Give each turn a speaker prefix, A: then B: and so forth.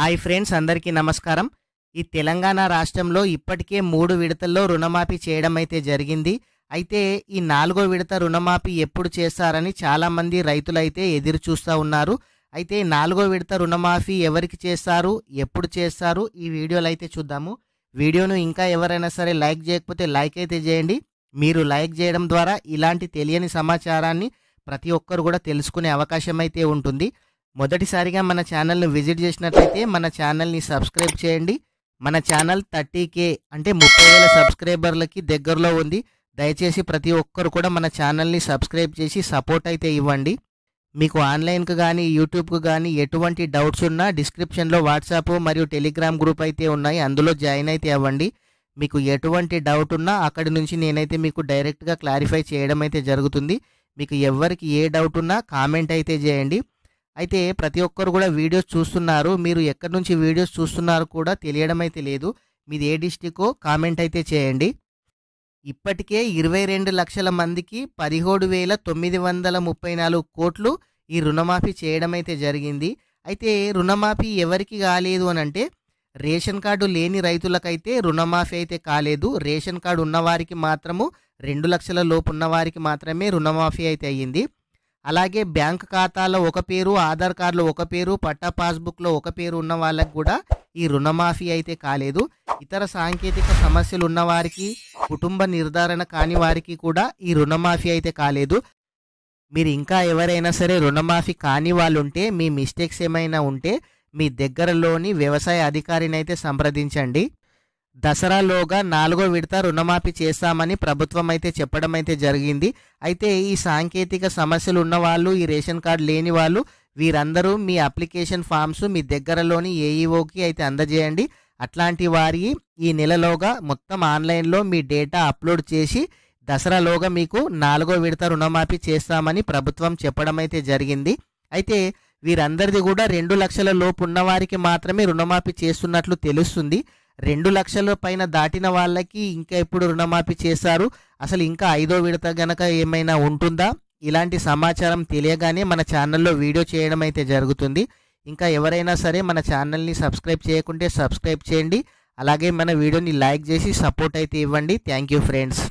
A: hi friends అందరికీ నమస్కారం ఈ తెలంగాణ రాష్ట్రంలో ఇప్పటికే మూడు విడతల్లో రుణమాఫీ చేయడం అయితే జరిగింది అయితే ఈ నాలుగో విడత రుణమాఫీ ఎప్పుడు చేస్తారని చాలామంది రైతులైతే ఎదురు చూస్తూ ఉన్నారు అయితే నాలుగో విడత రుణమాఫీ ఎవరికి చేస్తారు ఎప్పుడు చేస్తారు ఈ వీడియోలు అయితే చూద్దాము వీడియోను ఇంకా ఎవరైనా సరే లైక్ చేయకపోతే లైక్ అయితే చేయండి మీరు లైక్ చేయడం ద్వారా ఇలాంటి తెలియని సమాచారాన్ని ప్రతి ఒక్కరు కూడా తెలుసుకునే అవకాశం అయితే ఉంటుంది మొదటిసారిగా మన ఛానల్ను విజిట్ చేసినట్లయితే మన ఛానల్ని సబ్స్క్రైబ్ చేయండి మన ఛానల్ థర్టీ కే అంటే ముప్పై వేల సబ్స్క్రైబర్లకి దగ్గరలో ఉంది దయచేసి ప్రతి ఒక్కరు కూడా మన ఛానల్ని సబ్స్క్రైబ్ చేసి సపోర్ట్ అయితే ఇవ్వండి మీకు ఆన్లైన్కు కానీ యూట్యూబ్కు కానీ ఎటువంటి డౌట్స్ ఉన్నా డిస్క్రిప్షన్లో వాట్సాప్ మరియు టెలిగ్రామ్ గ్రూప్ అయితే ఉన్నాయి అందులో జాయిన్ అయితే అవ్వండి మీకు ఎటువంటి డౌట్ ఉన్నా అక్కడి నుంచి నేనైతే మీకు డైరెక్ట్గా క్లారిఫై చేయడం అయితే జరుగుతుంది మీకు ఎవరికి ఏ డౌట్ ఉన్నా కామెంట్ అయితే చేయండి అయితే ప్రతి ఒక్కరు కూడా వీడియోస్ చూస్తున్నారు మీరు ఎక్కడి నుంచి వీడియోస్ చూస్తున్నారు కూడా తెలియడం అయితే లేదు మీది ఏ డిస్టికో కామెంట్ అయితే చేయండి ఇప్పటికే ఇరవై రెండు లక్షల మందికి పదిహేడు వేల తొమ్మిది వందల ముప్పై నాలుగు కోట్లు ఈ రుణమాఫీ చేయడం అయితే జరిగింది అయితే రుణమాఫీ ఎవరికి కాలేదు అని అంటే రేషన్ కార్డు లేని రైతులకైతే రుణమాఫీ అయితే కాలేదు రేషన్ కార్డు ఉన్నవారికి మాత్రము రెండు లక్షల లోపు ఉన్నవారికి మాత్రమే రుణమాఫీ అయితే అయ్యింది అలాగే బ్యాంక్ ఖాతాలో ఒక పేరు ఆధార్ కార్డులో ఒక పేరు పట్టా పాస్బుక్లో ఒక పేరు ఉన్న వాళ్ళకి కూడా ఈ రుణమాఫీ అయితే కాలేదు ఇతర సాంకేతిక సమస్యలు ఉన్న వారికి కుటుంబ నిర్ధారణ కాని వారికి కూడా ఈ రుణమాఫీ అయితే కాలేదు మీరు ఇంకా ఎవరైనా సరే రుణమాఫీ కాని వాళ్ళు ఉంటే మీ మిస్టేక్స్ ఏమైనా ఉంటే మీ దగ్గరలోని వ్యవసాయ అధికారిని అయితే సంప్రదించండి దసరాలోగా నాలుగో విడత రుణమాఫీ చేస్తామని ప్రభుత్వం అయితే చెప్పడం అయితే జరిగింది అయితే ఈ సాంకేతిక సమస్యలు ఉన్నవాళ్ళు ఈ రేషన్ కార్డు లేని వాళ్ళు వీరందరూ మీ అప్లికేషన్ ఫామ్స్ మీ దగ్గరలోని ఏఈఓకి అయితే అందజేయండి అట్లాంటి వారి ఈ నెలలోగా మొత్తం ఆన్లైన్లో మీ డేటా అప్లోడ్ చేసి దసరాలోగా మీకు నాలుగో విడత రుణమాఫీ చేస్తామని ప్రభుత్వం చెప్పడం అయితే జరిగింది అయితే వీరందరిది కూడా రెండు లక్షల లోపు ఉన్నవారికి మాత్రమే రుణమాఫీ చేస్తున్నట్లు తెలుస్తుంది రెండు లక్షల పైన దాటిన వాళ్ళకి ఇంకా ఎప్పుడు రుణమాఫీ చేశారు అసలు ఇంకా ఐదో విడత గనక ఏమైనా ఉంటుందా ఇలాంటి సమాచారం తెలియగానే మన ఛానల్లో వీడియో చేయడం అయితే జరుగుతుంది ఇంకా ఎవరైనా సరే మన ఛానల్ని సబ్స్క్రైబ్ చేయకుంటే సబ్స్క్రైబ్ చేయండి అలాగే మన వీడియోని లైక్ చేసి సపోర్ట్ అయితే ఇవ్వండి థ్యాంక్ యూ ఫ్రెండ్స్